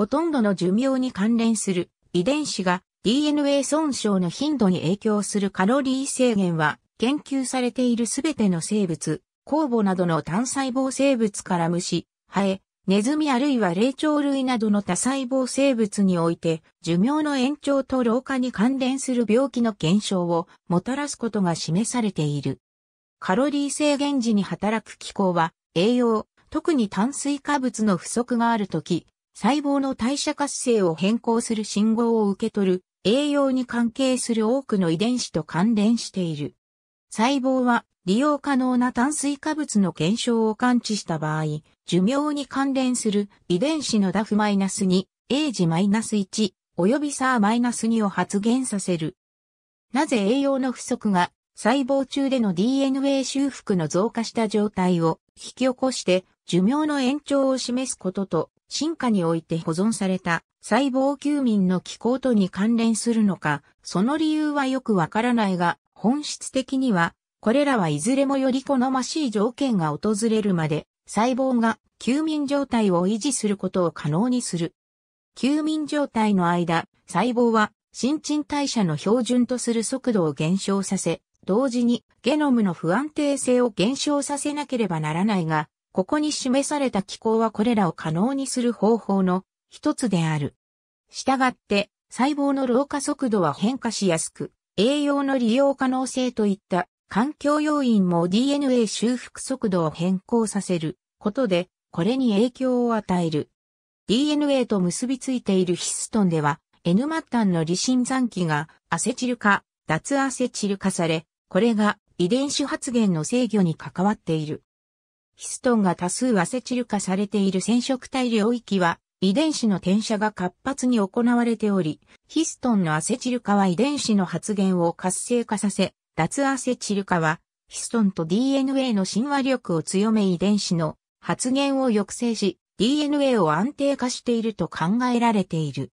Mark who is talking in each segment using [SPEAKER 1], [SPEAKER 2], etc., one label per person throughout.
[SPEAKER 1] ほとんどの寿命に関連する遺伝子が DNA 損傷の頻度に影響するカロリー制限は研究されているすべての生物、酵母などの単細胞生物から虫、ハエ、ネズミあるいは霊長類などの多細胞生物において寿命の延長と老化に関連する病気の減少をもたらすことが示されている。カロリー制限時に働く機構は栄養、特に炭水化物の不足があるとき、細胞の代謝活性を変更する信号を受け取る栄養に関係する多くの遺伝子と関連している。細胞は利用可能な炭水化物の減少を感知した場合、寿命に関連する遺伝子の DAF-2、AG-1、及び SAR-2 を発現させる。なぜ栄養の不足が細胞中での DNA 修復の増加した状態を引き起こして寿命の延長を示すことと進化において保存された細胞休眠の機構とに関連するのか、その理由はよくわからないが、本質的には、これらはいずれもより好ましい条件が訪れるまで、細胞が休眠状態を維持することを可能にする。休眠状態の間、細胞は新陳代謝の標準とする速度を減少させ、同時にゲノムの不安定性を減少させなければならないが、ここに示された機構はこれらを可能にする方法の一つである。したがって、細胞の老化速度は変化しやすく、栄養の利用可能性といった環境要因も DNA 修復速度を変更させることで、これに影響を与える。DNA と結びついているヒストンでは、N 末端の離心残機がアセチル化、脱アセチル化され、これが遺伝子発現の制御に関わっている。ヒストンが多数アセチル化されている染色体領域は、遺伝子の転写が活発に行われており、ヒストンのアセチル化は遺伝子の発現を活性化させ、脱アセチル化は、ヒストンと DNA の親和力を強め遺伝子の発現を抑制し、DNA を安定化していると考えられている。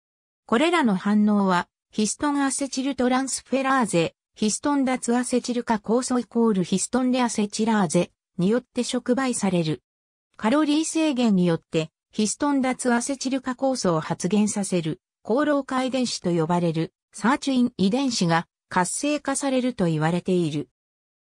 [SPEAKER 1] これらの反応は、ヒストンアセチルトランスフェラーゼ、ヒストン脱アセチル化酵素イコールヒストンレアセチラーゼ、によって触媒される。カロリー制限によって、ヒストン脱アセチル化酵素を発現させる、高老化遺伝子と呼ばれる、サーチュイン遺伝子が活性化されると言われている。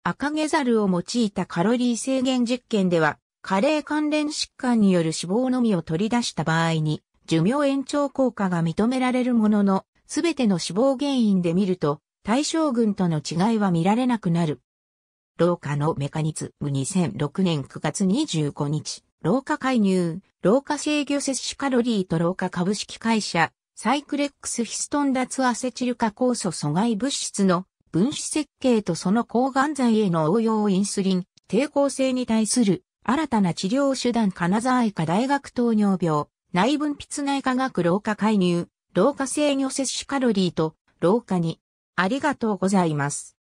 [SPEAKER 1] 赤毛猿を用いたカロリー制限実験では、加齢関連疾患による脂肪のみを取り出した場合に、寿命延長効果が認められるものの、すべての死亡原因で見ると、対象群との違いは見られなくなる。老化のメカニズム2006年9月25日、老化介入、老化制御摂取カロリーと老化株式会社、サイクレックスヒストン脱アセチル化酵素阻害物質の分子設計とその抗がん剤への応用インスリン、抵抗性に対する新たな治療手段金沢医科大学糖尿病、内分泌内科学老化介入、老化制御摂取カロリーと老化に、ありがとうございます。